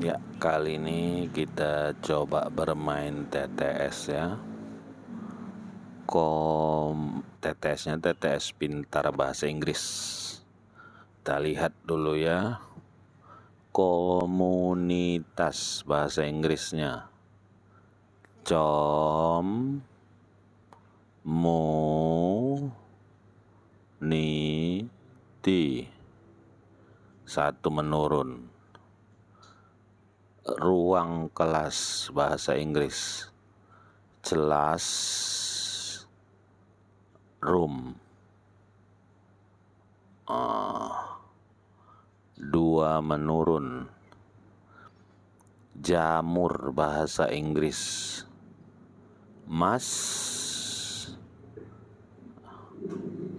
Ya, kali ini kita coba bermain TTS ya. Kom TTS-nya TTS pintar bahasa Inggris. Kita lihat dulu ya. Komunitas bahasa Inggrisnya. Com mu ni ti satu menurun ruang kelas bahasa Inggris jelas room uh, dua menurun jamur bahasa Inggris mas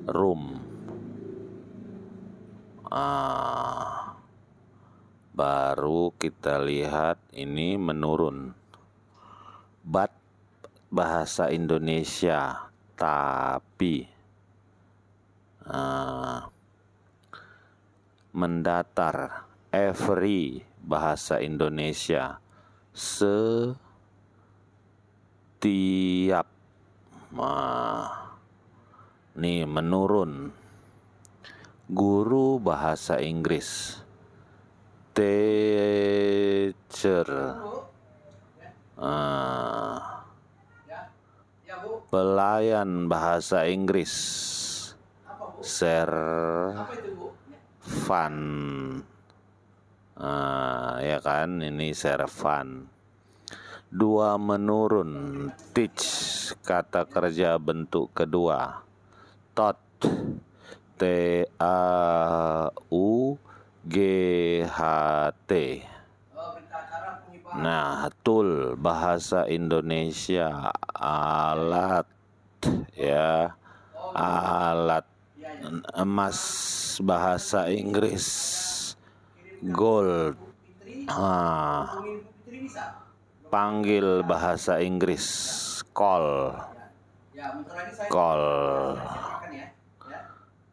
room uh, baru kita lihat ini menurun. Bat bahasa Indonesia tapi uh, mendatar every bahasa Indonesia setiap uh, nih menurun guru bahasa Inggris teacher uh, pelayan bahasa Inggris servan uh, ah, ya kan ini servan dua menurun teach kata kerja bentuk kedua tot t a u GHT. Nah, tool bahasa Indonesia alat ya. Alat emas bahasa Inggris gold. Ah. Panggil bahasa Inggris call. Call.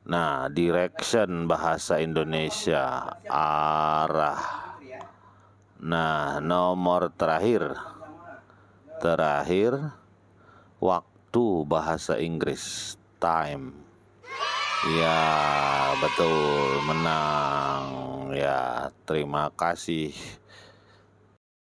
Nah, direction bahasa Indonesia arah. Nah, nomor terakhir. Terakhir waktu bahasa Inggris time. Ya, betul menang. Ya, terima kasih.